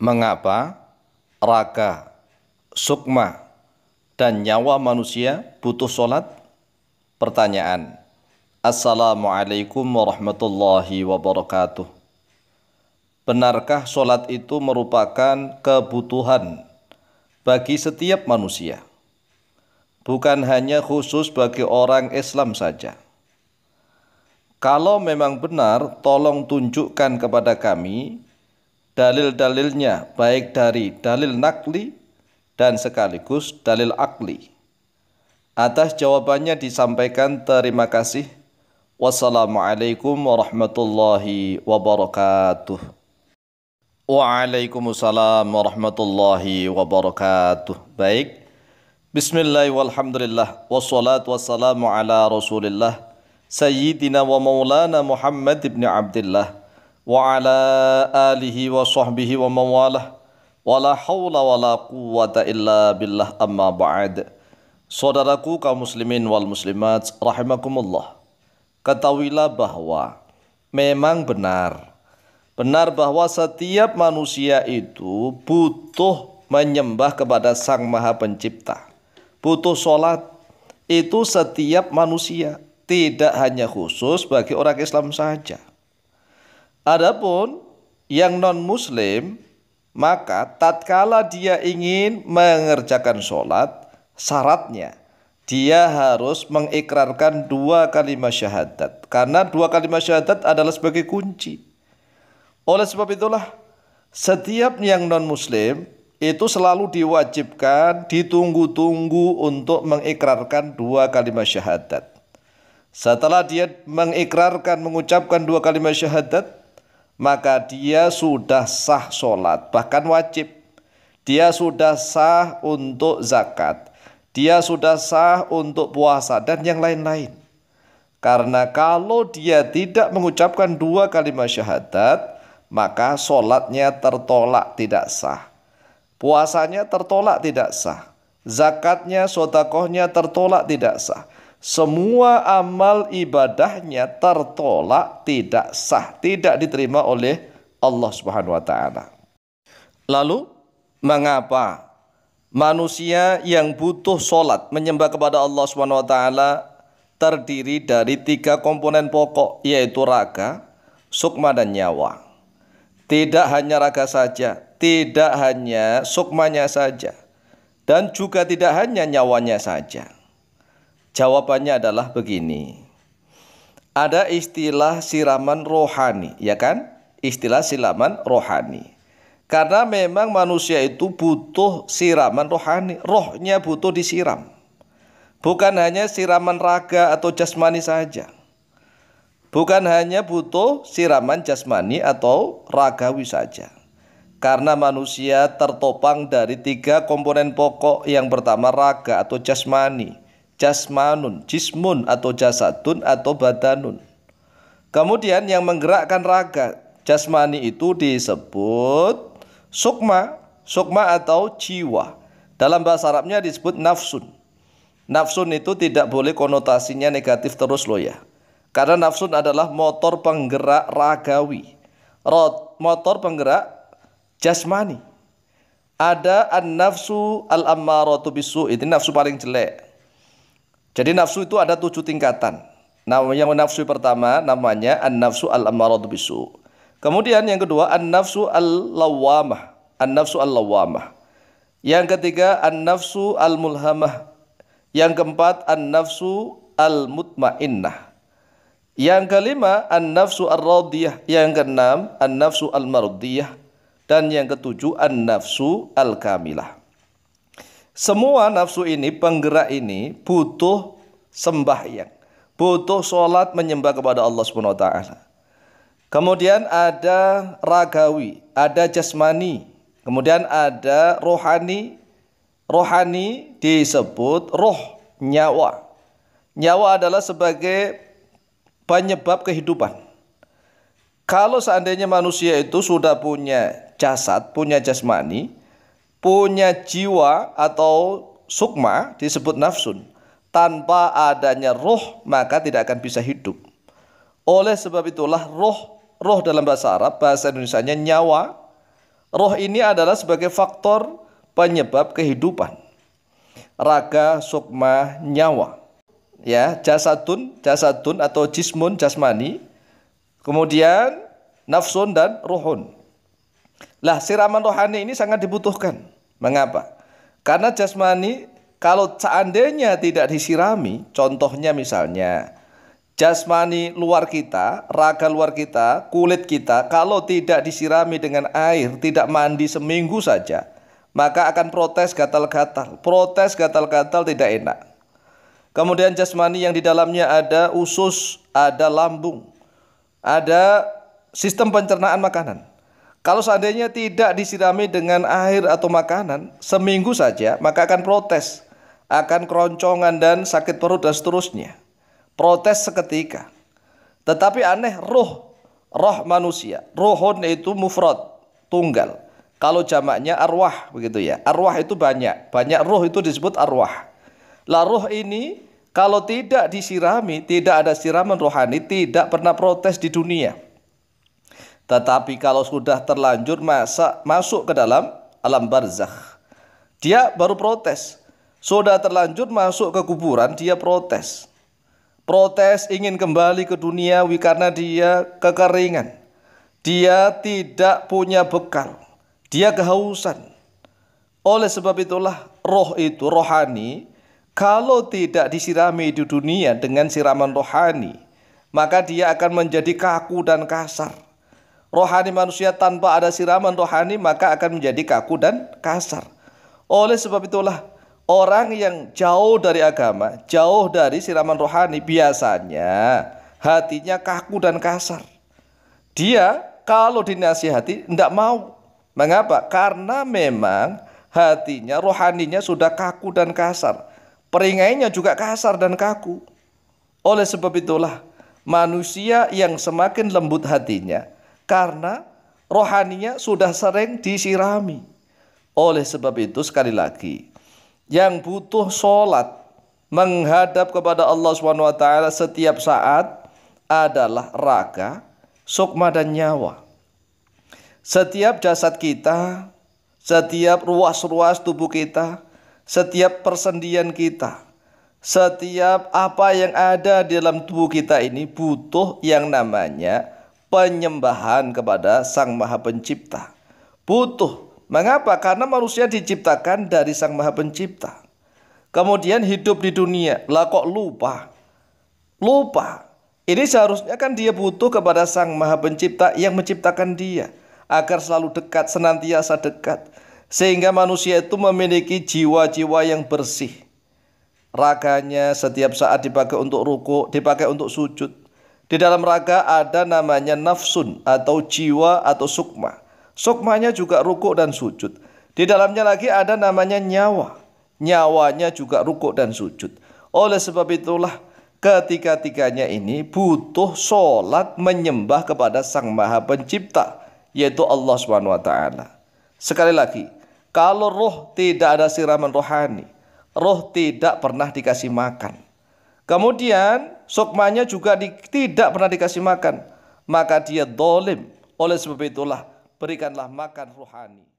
mengapa raga, sukma, dan nyawa manusia butuh sholat? Pertanyaan. Assalamualaikum warahmatullahi wabarakatuh. Benarkah sholat itu merupakan kebutuhan bagi setiap manusia? Bukan hanya khusus bagi orang Islam saja. Kalau memang benar, tolong tunjukkan kepada kami dalil-dalilnya baik dari dalil nakli dan sekaligus dalil akli. Atas jawabannya disampaikan terima kasih. Wassalamualaikum warahmatullahi wabarakatuh. Waalaikumsalam warahmatullahi wabarakatuh. Baik. bismillahirrahmanirrahim walhamdulillah. Wassalatu wassalamu ala rasulillah. Sayyidina wa maulana Muhammad ibn Abdullah wa wa ala alihi sahbihi wa mawalah wa la hawla wa la quwata illa billah amma ba'd Saudaraku kaum muslimin wal muslimat rahimakumullah Ketahuilah bahwa memang benar Benar bahwa setiap manusia itu butuh menyembah kepada Sang Maha Pencipta Butuh sholat itu setiap manusia Tidak hanya khusus bagi orang Islam saja Adapun yang non muslim maka tatkala dia ingin mengerjakan sholat syaratnya dia harus mengikrarkan dua kalimat syahadat karena dua kalimat syahadat adalah sebagai kunci oleh sebab itulah setiap yang non muslim itu selalu diwajibkan ditunggu-tunggu untuk mengikrarkan dua kalimat syahadat setelah dia mengikrarkan mengucapkan dua kalimat syahadat maka dia sudah sah sholat, bahkan wajib. Dia sudah sah untuk zakat, dia sudah sah untuk puasa, dan yang lain-lain. Karena kalau dia tidak mengucapkan dua kalimat syahadat, maka sholatnya tertolak tidak sah. Puasanya tertolak tidak sah. Zakatnya, sotakohnya tertolak tidak sah semua amal ibadahnya tertolak, tidak sah, tidak diterima oleh Allah Subhanahu wa taala. Lalu mengapa manusia yang butuh sholat menyembah kepada Allah Subhanahu wa taala terdiri dari tiga komponen pokok yaitu raga, sukma dan nyawa. Tidak hanya raga saja, tidak hanya sukmanya saja dan juga tidak hanya nyawanya saja Jawabannya adalah begini. Ada istilah siraman rohani, ya kan? Istilah siraman rohani. Karena memang manusia itu butuh siraman rohani, rohnya butuh disiram. Bukan hanya siraman raga atau jasmani saja. Bukan hanya butuh siraman jasmani atau ragawi saja. Karena manusia tertopang dari tiga komponen pokok yang pertama raga atau jasmani jasmanun, jismun atau jasadun atau badanun. Kemudian yang menggerakkan raga jasmani itu disebut sukma, sukma atau jiwa. Dalam bahasa Arabnya disebut nafsun. Nafsun itu tidak boleh konotasinya negatif terus loh ya. Karena nafsun adalah motor penggerak ragawi. Rot, motor penggerak jasmani. Ada an-nafsu al-ammaratu bisu, itu nafsu paling jelek. Jadi nafsu itu ada tujuh tingkatan. Nah, yang nafsu pertama namanya an-nafsu al-amaradu bisu. Kemudian yang kedua an-nafsu al-lawamah. An-nafsu al-lawamah. Yang ketiga an-nafsu al-mulhamah. Yang keempat an-nafsu al-mutmainnah. Yang kelima an-nafsu al radiyah Yang keenam an-nafsu al-mardiyah. Dan yang ketujuh an-nafsu al-kamilah. Semua nafsu ini, penggerak ini butuh sembahyang, butuh sholat menyembah kepada Allah Subhanahu wa taala. Kemudian ada ragawi, ada jasmani, kemudian ada rohani. Rohani disebut roh, nyawa. Nyawa adalah sebagai penyebab kehidupan. Kalau seandainya manusia itu sudah punya jasad, punya jasmani, punya jiwa atau sukma disebut nafsun. Tanpa adanya roh maka tidak akan bisa hidup. Oleh sebab itulah roh, roh dalam bahasa Arab, bahasa indonesia nyawa. Roh ini adalah sebagai faktor penyebab kehidupan. Raga, sukma, nyawa. Ya, jasadun, jasadun atau jismun, jasmani. Kemudian nafsun dan ruhun. Lah siraman rohani ini sangat dibutuhkan. Mengapa? Karena jasmani kalau seandainya tidak disirami, contohnya misalnya jasmani luar kita, raga luar kita, kulit kita, kalau tidak disirami dengan air, tidak mandi seminggu saja, maka akan protes gatal-gatal. Protes gatal-gatal tidak enak. Kemudian jasmani yang di dalamnya ada usus, ada lambung, ada sistem pencernaan makanan. Kalau seandainya tidak disirami dengan air atau makanan seminggu saja, maka akan protes, akan keroncongan dan sakit perut dan seterusnya. Protes seketika. Tetapi aneh roh, roh manusia. Rohon itu mufrad, tunggal. Kalau jamaknya arwah begitu ya. Arwah itu banyak, banyak roh itu disebut arwah. Lah roh ini kalau tidak disirami, tidak ada siraman rohani, tidak pernah protes di dunia tetapi kalau sudah terlanjur masa masuk ke dalam alam barzakh, dia baru protes. Sudah terlanjur masuk ke kuburan, dia protes. Protes ingin kembali ke duniawi karena dia kekeringan. Dia tidak punya bekal. Dia kehausan. Oleh sebab itulah roh itu rohani kalau tidak disirami di dunia dengan siraman rohani, maka dia akan menjadi kaku dan kasar rohani manusia tanpa ada siraman rohani maka akan menjadi kaku dan kasar. Oleh sebab itulah orang yang jauh dari agama, jauh dari siraman rohani biasanya hatinya kaku dan kasar. Dia kalau dinasihati tidak mau. Mengapa? Karena memang hatinya, rohaninya sudah kaku dan kasar. Peringainya juga kasar dan kaku. Oleh sebab itulah manusia yang semakin lembut hatinya, karena rohaninya sudah sering disirami. Oleh sebab itu sekali lagi yang butuh sholat menghadap kepada Allah Swt setiap saat adalah raga, sukma dan nyawa. Setiap jasad kita, setiap ruas-ruas tubuh kita, setiap persendian kita, setiap apa yang ada di dalam tubuh kita ini butuh yang namanya penyembahan kepada Sang Maha Pencipta. Butuh. Mengapa? Karena manusia diciptakan dari Sang Maha Pencipta. Kemudian hidup di dunia, lah kok lupa? Lupa. Ini seharusnya kan dia butuh kepada Sang Maha Pencipta yang menciptakan dia agar selalu dekat, senantiasa dekat. Sehingga manusia itu memiliki jiwa-jiwa yang bersih. Raganya setiap saat dipakai untuk ruku, dipakai untuk sujud. Di dalam raga ada namanya nafsun atau jiwa atau sukma. Sukmanya juga rukuk dan sujud. Di dalamnya lagi ada namanya nyawa. Nyawanya juga rukuk dan sujud. Oleh sebab itulah ketiga-tiganya ini butuh sholat menyembah kepada Sang Maha Pencipta yaitu Allah swt Sekali lagi, kalau roh tidak ada siraman rohani, roh tidak pernah dikasih makan. Kemudian sukmanya juga di, tidak pernah dikasih makan. Maka dia dolim. Oleh sebab itulah berikanlah makan rohani.